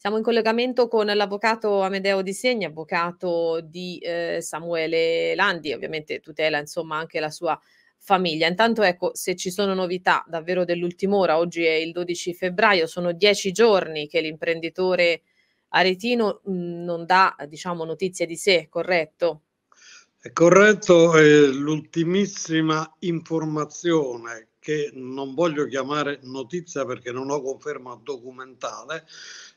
Siamo in collegamento con l'avvocato Amedeo Di Segni, avvocato di eh, Samuele Landi, ovviamente tutela insomma anche la sua famiglia. Intanto ecco se ci sono novità davvero dell'ultima ora, oggi è il 12 febbraio, sono dieci giorni che l'imprenditore aretino mh, mm, non dà diciamo notizie di sé, corretto? È corretto, è l'ultimissima informazione che non voglio chiamare notizia perché non ho conferma documentale,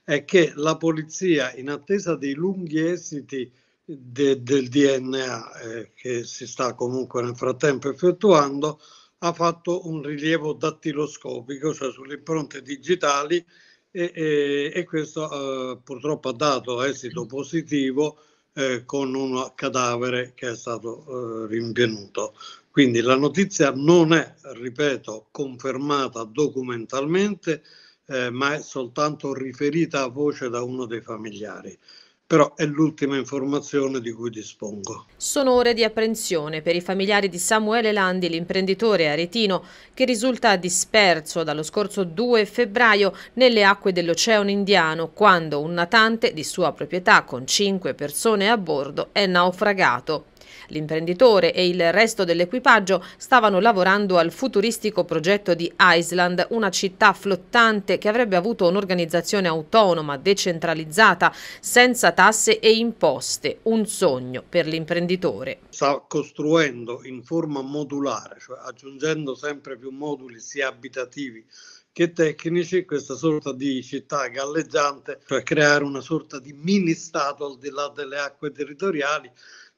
è che la polizia, in attesa dei lunghi esiti de, del DNA eh, che si sta comunque nel frattempo effettuando, ha fatto un rilievo dattiloscopico, cioè sulle impronte digitali, e, e, e questo eh, purtroppo ha dato esito positivo eh, con un cadavere che è stato eh, rinvenuto. Quindi la notizia non è, ripeto, confermata documentalmente, eh, ma è soltanto riferita a voce da uno dei familiari però è l'ultima informazione di cui dispongo. Sono ore di apprensione per i familiari di Samuele Landi, l'imprenditore aretino, che risulta disperso dallo scorso 2 febbraio nelle acque dell'Oceano Indiano, quando un natante di sua proprietà con cinque persone a bordo è naufragato. L'imprenditore e il resto dell'equipaggio stavano lavorando al futuristico progetto di Iceland, una città flottante che avrebbe avuto un'organizzazione autonoma, decentralizzata, senza tasse e imposte. Un sogno per l'imprenditore. Sta costruendo in forma modulare, cioè aggiungendo sempre più moduli sia abitativi che tecnici, questa sorta di città galleggiante, cioè creare una sorta di mini stato al di là delle acque territoriali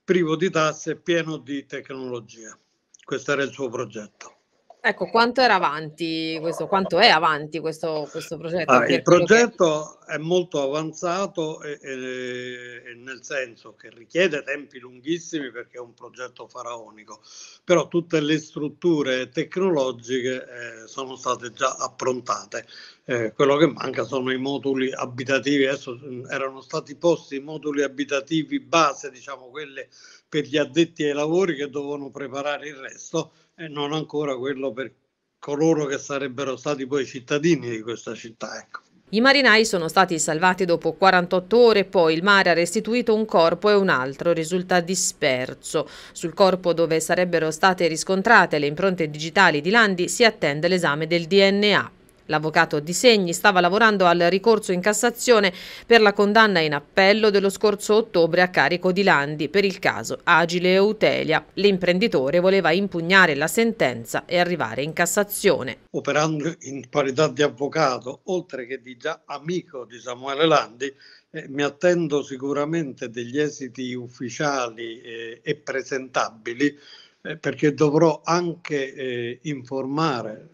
privo di tasse e pieno di tecnologia. Questo era il suo progetto. Ecco, quanto era avanti questo, quanto è avanti questo, questo progetto? Ah, il progetto è molto avanzato e, e, e nel senso che richiede tempi lunghissimi perché è un progetto faraonico, però tutte le strutture tecnologiche eh, sono state già approntate. Eh, quello che manca sono i moduli abitativi, adesso mm, erano stati posti i moduli abitativi base, diciamo quelle per gli addetti ai lavori che dovevano preparare il resto e non ancora quello per coloro che sarebbero stati poi cittadini di questa città. Ecco. I marinai sono stati salvati dopo 48 ore, poi il mare ha restituito un corpo e un altro risulta disperso. Sul corpo dove sarebbero state riscontrate le impronte digitali di Landi si attende l'esame del DNA. L'avvocato Di Segni stava lavorando al ricorso in Cassazione per la condanna in appello dello scorso ottobre a carico di Landi per il caso Agile Eutelia. L'imprenditore voleva impugnare la sentenza e arrivare in Cassazione. Operando in qualità di avvocato, oltre che di già amico di Samuele Landi, eh, mi attendo sicuramente degli esiti ufficiali eh, e presentabili eh, perché dovrò anche eh, informare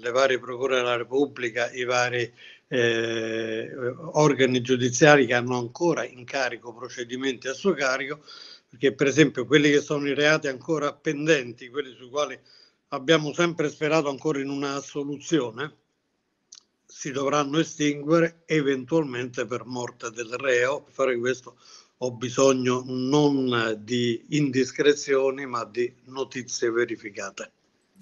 le varie procure della Repubblica, i vari eh, organi giudiziari che hanno ancora in carico procedimenti a suo carico, perché per esempio quelli che sono i reati ancora pendenti, quelli sui quali abbiamo sempre sperato ancora in una soluzione, si dovranno estinguere eventualmente per morte del reo. Per fare questo ho bisogno non di indiscrezioni ma di notizie verificate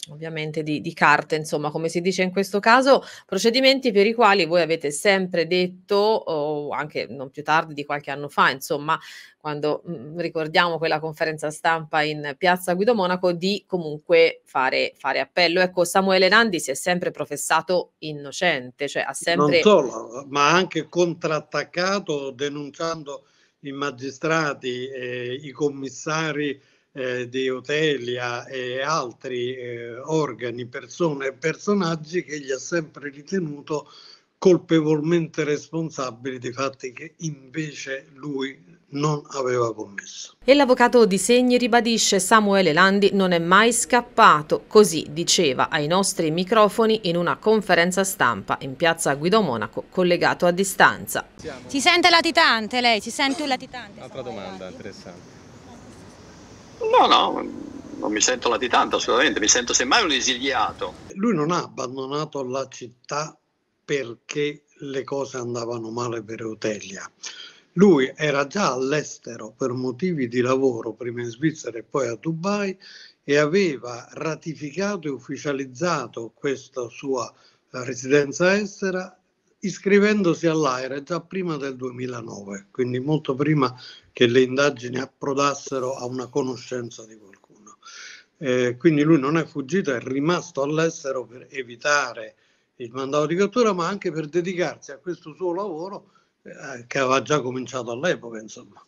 ovviamente di, di carte, insomma, come si dice in questo caso, procedimenti per i quali voi avete sempre detto, o anche non più tardi di qualche anno fa, insomma, quando mh, mm, ricordiamo quella conferenza stampa in piazza Guido Monaco, di comunque fare, fare appello. Ecco, Samuele Nandi si è sempre professato innocente, cioè ha sempre... Non solo, ma anche contrattaccato denunciando i magistrati, eh, i commissari eh, di Otelia e altri eh, organi, persone e personaggi che gli ha sempre ritenuto colpevolmente responsabili di fatti che invece lui non aveva commesso. E l'avvocato di Segni ribadisce Samuele Landi non è mai scappato, così diceva ai nostri microfoni in una conferenza stampa in piazza Guido Monaco collegato a distanza. Si sente latitante lei, si sente latitante. Altra domanda interessante. No, no, non mi sento latitante assolutamente, mi sento semmai un esiliato. Lui non ha abbandonato la città perché le cose andavano male per Eutelia. Lui era già all'estero per motivi di lavoro, prima in Svizzera e poi a Dubai, e aveva ratificato e ufficializzato questa sua residenza estera iscrivendosi all'AIRE già prima del 2009, quindi molto prima che le indagini approdassero a una conoscenza di qualcuno. Eh, quindi lui non è fuggito, è rimasto all'estero per evitare il mandato di cattura, ma anche per dedicarsi a questo suo lavoro eh, che aveva già cominciato all'epoca, insomma.